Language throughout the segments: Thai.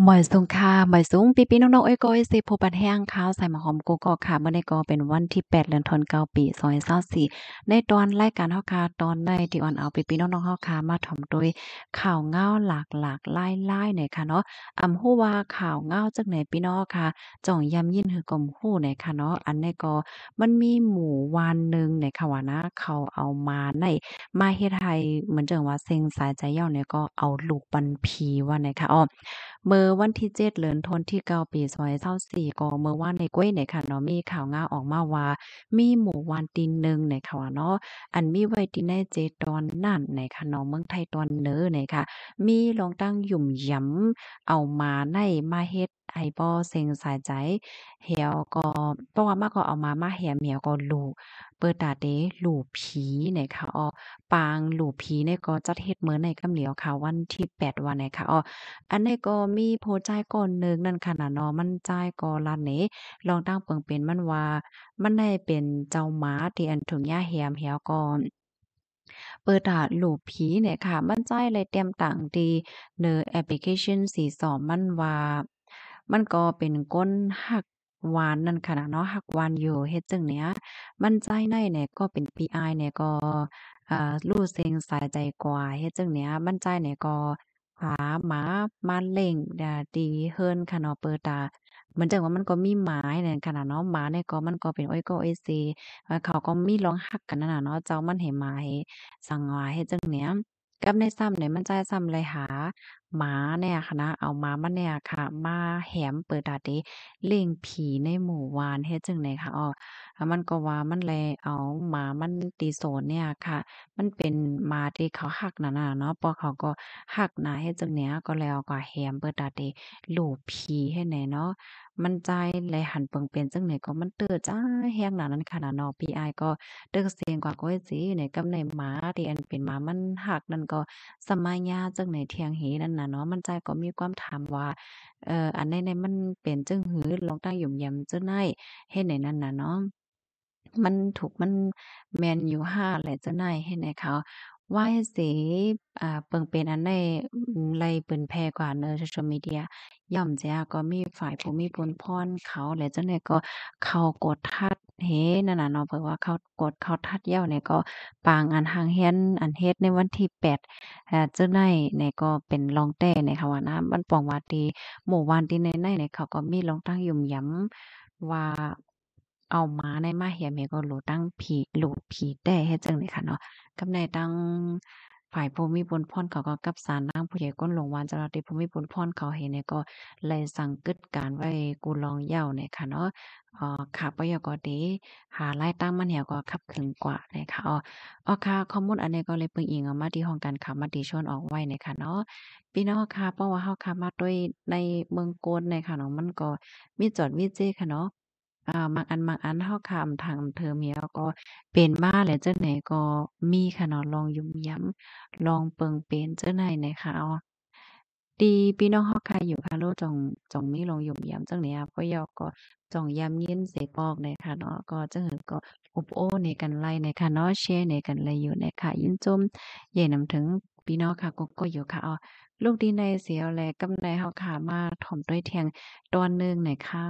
หมอยสุงค่ะหมอยสุงปีปีน้องๆเอ้ยก้อยเซโพปันแห้งข้าวใส่หมอหอมกูก็ค่ะเมื่อในก็เป็นวันที่ 8เดือนธันวาคมปีซอยเ้าสี่ในตอนรายการเฮาค่ะตอนในที่ออนเอาปีปีน้องๆเฮาค่ะมาถ่อมโดยข่าวเงาหลากหลากไล่ไล่หน่อยค่ะ เนาะอำฮู้ว่าข่าวเงาจากไหนพี่น้อง ค่ะจ่องยำยินหือกลมฮู้หน่อยค่ะเนาะอันในก็มันมีหมู่วันหนึ่งในขค่ะว่านะเขาเอามาใน มาเฮ็ดให้เหมือนจังว่าเซ็งสายใจย่อเนี่ยก็เอาลูกปันผีว่าในค่ะอ๋อเมื่อวันที่เจ็ดเลือนทนที่เก้าปีซอยเศ้าสี่ก็เมื่อว่านในกล้วยในค่ะเนาะมีข่าวง่าออกมาว่า มีหมู่วันตีหนึ่งในค่ะเนาะอันมีไว้ที่ในเจตอนนั่นในค่ะเนาะเมืองไทยตอนเนือในค่ะ มีลองตั้งหยุ่มย้ำเอามาในมาเฮ็ดไอ้บ่เซ็งสายใจเหี่ยวก็เพราะว่ามาก็เอามามาเหี่ยเหมียวก็ลูเปิดตาเดหลู่ผีี่ยค่ะอ๋อปางหลู่ผีเนี่ยก็จัดเฮ็ดเหมือนในกำเหลียวค่ะวันที่ 8 วันี่ยค่ะอ๋ออันนี้ก็มีโพจ่ายก่อนนึงนั่นค่ะนะเนาะมันจ่ายก็ลันเนลองตั้งเปิงเป็นมันว่า มันได้เป็นเจ้าหมาที่อันถุงยาเหี่ยมเหี่ยวก่อน เปิดตาหลูผีเนี่ยค่ะ มันใจเลยเตรียมต่างดีเนอแอปพลิเคชันสีสอมันว่ามันก็เป็นก้นหักหวานนั่นค่ะนะเนาะหักหวานอยู่เฮ็ดจังเนี้ยมันใจในเนี่ยก็เป็นปีไอเนี่ยก็อ่ารู้เซ็งสายใจกว่าเฮ็ดจังเนี้ยมันใจเนี่ยก็หาหมามาเล่งดาดีเฮิรนค่ะเนาะเปิดตาเหมือนจังว่ามันก็มีหมานั่นขนานเนาะหมาเนี่ยก็มันก็เป็นอ้อยก็ไอ้อยเซอ่เขาก็มีร้องหักกันนั่นน่ะเนาะ เจ้ามันให้หมาสั่งว่าเฮ็ดจังเนี้ยกับในซ้ำเนี่ยมันใจซ้ำเลลหาหมาเนี่ยค่ะนะเอามามาเนี่ยค่ะ มาแหมเปิดดาดิเล่งผีในหมู่วานเฮ็ดจังงหดคะอ๋อมันก็ว่ามันแลเอาหมามันตีโซนเนี่ยค่ะ มันเป็นหมาที่เขาหักนั่นนะเนาะพอเขาก็หักน่ะเฮ็ดจันี้ยก็แล้วก็แหมเปิดดาดิลูผีให้ไหนเนาะมันใจเลยหันเปิงเป็นจังไหนก็มันเต้อจ้าแรงหนานั้นค่ะนาดเนาะพี่อ้ายก็เต้อเสียงกว่าก้อยสีในกับในหมาที่อันเป็นหมามันหักนั่นก็สมัยยาจังไหนเที่ยงเหนั่นน่ะน่ะเนาะมันใจก็มีความถามว่าเอ่ออันไหนๆมันเป็นจึงหือลองตั้งหยุ่มยำจังไหนเฮ็ดให้นั่นน่ะเนาะมันถูกมันแม่นอยู่ห่าแหละจังไหนเฮ็ดให้เขาวาเสอ่าเปิ่งเป็นอันในไล่เปิ่นแพ่กว่าเนอซเชียลมีเดีย ย่อมจะก็มีฝ่ายผู้มีบุญพรเขาและจั่งใดก็เข้ากดทัดเฮนั่นน่ะเนาะเพร่ะว่าเขากดเขาทัดเหยวเนี่ยก็ปางอันทางเฮียนอันเฮ็ดในวันที่8อ่าจ้าในเนี่ยก็เป็นลองแต้เนี่ยค่ะว่านะมันปองว่าตีหมู่บ้านที่ในในเนี่ยเขาก็มีลองตั้งยุ่มยำว่าเอาหมาในมาเหี่ยมเฮก็หลูตั้งผีหลูผีแต่เฮ็ดจั่งใดค่ะเนาะกับในตั้งฝ่ายภูมิพลพรเขาก็กับสารนางผู้ใหญ่ก้นหลวงวานจราติภูมิพลพรเขาเห็นเนี่ยก็เลยสั่งกึดการไว้กูลองเย่าเนี่ยค่ะเนาะอ๋อป่ะปยก็ดีหาไล่ตั้งมันเหี่ยวก็ขับขึงกว่านะคะอ๋ออ๋อค่ะข้อมูลอันนี้ก็เลยเพิ่งอิงออกมาที่ห้องการข่าวมาดีชวนออกไว้นะคะเนาะพี่น้องค่ะเพราะว่าเฮาค่ะมาด้วยในเมืองโกนในค่ะเนาะมันก็มีจอดมีเจ้ค่ะเนาะอ่าบางอันบางอันเราค้าทางเธอเมียก็เป็นมาแล้วจัาไหนก็มีค่ะนาะลองยุ่มยยำลองเปิงเป็นจัางหนะค่ะอ้อีพี่น้องเอาคาอยู่ค่ะโลจ่องจ่องมีลองยุ่มยยำจัาไหนอะก็ยอก็จ่องยามเย็นเสกออกนะคะเนาะก็จัางหื้อก็อบโอ้ในกันไล่นะค่ะเนาะแชร์ในกันไล่อยู่นะคะยินจมเย่นำถึงพี่น้องค่ะก็ก็อยู่ค่ะอ้อลูกดีในเสียวแลกำไรเราค่ะมาถ่อมด้วยเทียงตอนหนึ่งนะคะ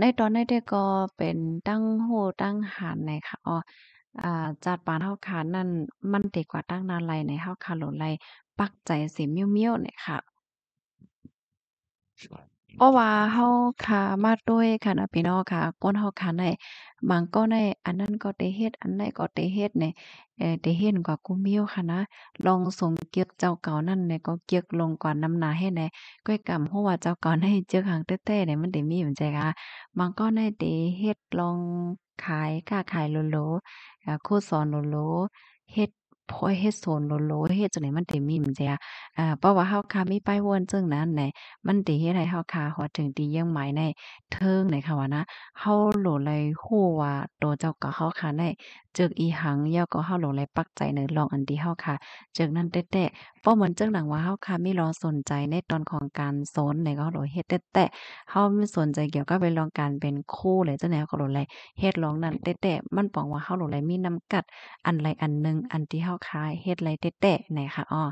ในตอนในเด่ก็เป็นตั้งโหตั้งหานในค่ะอ๋ออ่าจัดปานเฮาขานั่นมันดีกว่าตั้งนาไลในเฮาขาหลนไลปักใจสิเมี้ยวๆเนี่ยค่ะเพราะว่าเฮาขามาด้วยค่ะนะพี่น้องค่ะ ก้นเฮาขาในบางก็ในอันนั้นก็ได้เฮ็ดอันไหนก็ได้เฮ็ดเนี่ยเอ่อได้เฮ็ดกว่ากูมีวค่ะนะลองส่งเกียกเจ้าเก่านั่นเนี่ยก็เกียกลงกว่าน้ำหนาให้ในก้อยกำเพราะว่าเจ้าเก่าในเจือหางเต้ๆเนี่ยมันได้มีเหมือนใจค่ะ บางก็ในได้เฮ็ดลองขายค้าขายโลโลโคสอนโลโลเฮ็ดพราะเฮ็ดโซนโลโลเฮ็ดจั่งไดมันเติมอิ่มแจ๋อ่าเพราะว่าเฮาค่ะมีป้ายวนจึ่งนั้นแหละมันติเฮ็ดให้เฮาค่ะฮอดถึงที่เยี่ยงหมายใน เทิงในค่ะว่านะ เฮาโหลเไยฮู้ว่าตัวเจ้าก็เฮาค่ะได้เจิกอีหังย่าก็เฮาโหลเไยปักใจในรองอันที่เฮาค่ะเจิกนั้นแต๊ะพราะเหมือนจังหนังว่าเฮาค่ะมีรอสนใจในตอนของการโซนในก็เาโหลเฮ็ดแต๊ะเฮามีสนใจเกี่ยวกับเรลองการเป็นคู่เลจัจงใดเราเโหลเไยเฮ็ดรองนั้นแต๊ะมันปองว่าเฮาโหลเไยมีน้ำกัดอันใดอันหนึ่งอันที่เฮาขายเฮ็ดไรแตะๆนะคะอ๋อ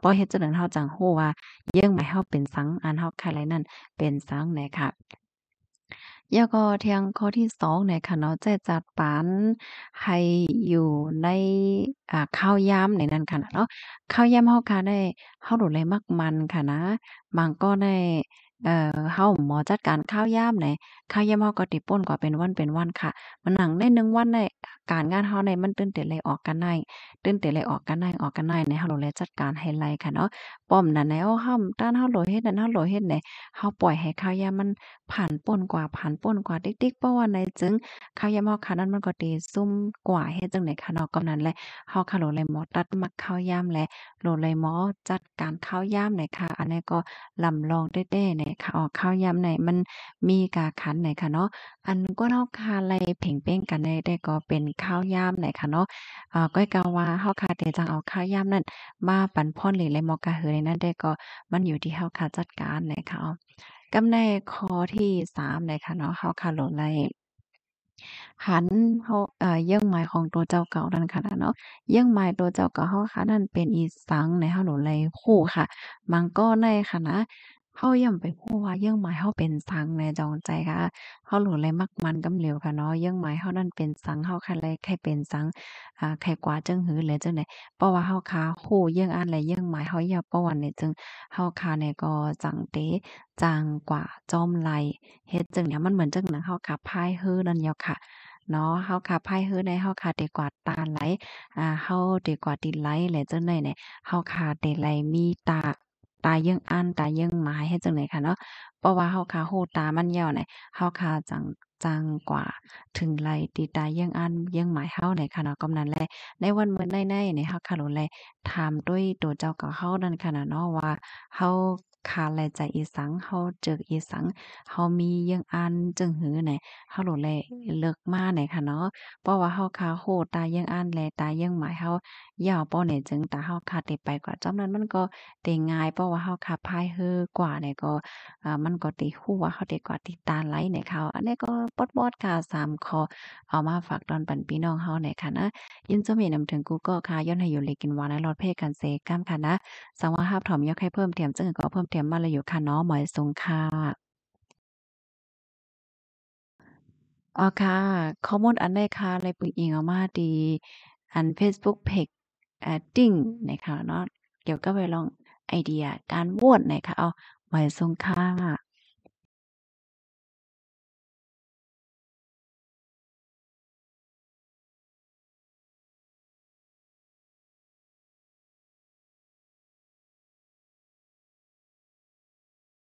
พอเฮ็ดจังนั้นเฮาจังฮู้ว่าเยื่องหมายเฮาเป็นสัง อันเฮาขายไรนั่นเป็นสังนะคะยาก็เทียงข้อที่สองเนค่ะเนาะแจ้จัดปันให้อยู่ในอ่าข้าวยำในนั้นค่ะเนาะข้าวยำเฮาค่ได้เฮาหลุดเลยมักมันค่ะนะ บางก็ได้เอ่อเฮาหมอจัดการข้าวยามไหนข้าวยามเฮาก็ติป่นกว่าเป็นวันเป็นวันค่ะมันหนังด้หนึ่งวันในการงานเฮาในมันตื่นเต้นเลยออกกันในตื่นเต้นเลยออกกันในออกกันในในเฮาโหลเลยจัดการให้ไลค่ะเนาะป้อมนั่นในเฮาห้ามต้านเฮาโหลเฮ็ดนั่นเฮาโหลเฮ็ดไหนเฮาปล่อยให้ข้าวยามมันผ่านป่นกว่าผ่านป่นกว่าติ๊กๆเพราะว่าในจึงข้าวยามเฮาค่ะนั้นมันก็ตีซุ่มกว่าเฮ็ดจังไหนค่ะเนาะกำนั้นแหละเฮาค่ะโหลเลยหมอตัดมักข้าวยามและโหลเลยหมอจัดการข้าวยามไหนค่ะ อันนี้ก็ลำลองเด้ๆนค่ะออกข้าวยำไหนมันมีกาขันไหนค่ะเนาะอันก็เนาคาไล่เพ่งเป้งกันได้ได้ก็เป็นข้าวยำไหนค่ะเนาะอ่าก้อยกาว่าเฮาคาเตจังเอาข้าวยำนั้น มาปั่นพ่อนหรือไรมอกะเฮือในนั้นได้ก็มันอยู่ที่เฮาคาจัดการไหนค่ะอากำในข้อที่3ไหนค่ะเนาะเฮาคาหลดไล่หันเฮาเอ่อเยื่องหมายของตัวเจ้าเก่านั่นค่ะเนาะเยื่องหมายตัวเจ้าเก่าเฮาค่ะนั่นเป็นอีสังในเฮาหนูไลคู่ค่ะมังก็ในค่ะนะเขาย่ำไปฮู้ว่าเยื่องไม้เราเป็นสังแน่จองใจค่ะเราหลดเลยมักมันกาเหลวค่ะเนาะเยื่องไม้เขานั่นเป็นสังเราคันลยแค่เป็นสังอ่าแค่กว่าจึงหือเลจั่งหดเพราะว่าเราคาเู้เยื่องอ่านและเยื่องไม้เราอย่าปวันเนี่ยจึงเราคาเนี่ยก็จังเตจังกว่าจอมไหลเฮ็ดจันง่ยมันเหมือนจังหนังเราคาพ่ายเฮ้อนั่นยวค่ะเนาะเราคาพ่ายเฮ้อในเราคาเตกว่าตาไหลอ่าเราเตกว่าติไหลแลจังไดนเนี่ยเราคาเตไหลมีตาตายยังอ่านตายยังหมายให้จังไหนค่ะเนาะเพราะว่าเฮาคาโหตามันเยาวไหนเฮาคาจังจังกว่า ถึงไรตีตายยังอ่านยังหมายเฮาไหนค่ะเนาะกำนั้นแลในวันเมื่อในในในเฮาคาหลนแลถามด้วยตัวเจ้ากับเฮานั่นค่ะเนาะว่าเฮาคาแลใจอีสัง เฮาเจออีสัง เฮา มียังอันจึงหือไหนเฮาหลุดเลเลิกมาไหนค่ะเนาะ เพราะว่า เฮาคาโหตายังอันแลตายังหมาย เฮายาเป้อไหนจึงตาเฮาคาเตไปกว่าจำนั้นมันก็เตง่าย เพราะว่า เฮาคาพายเฮอกว่าไหนก็อ่ามันก็ติคู่ว่าเฮาเตกว่าติตาไหลไหนเขา อันนี้ก็ปอดบอดค่ะามคอเอามาฝากตอนปันพี่น้องเขาไหนค่ะนะยินจมีนำถึงกูก็ค่ะ ย้อนให้อยู่เล็กกินวานและรอดเพศกันเซก้ามค่ะนะสังว่าภาพถมยกให้เพิ่มเตยมจึงก็เพิ่มมาอู่ค่ะน้อหมอยสงค่ะอ๋อค่ะข้อมูลอันใดค่ะเลยป่กอิงเอามาดี อัน Facebook Page อ่ดติ้งนะคะเนาะเกี่ยวกับไปลองไอเดียการโวดนะคะเอาหมายสงค่ะ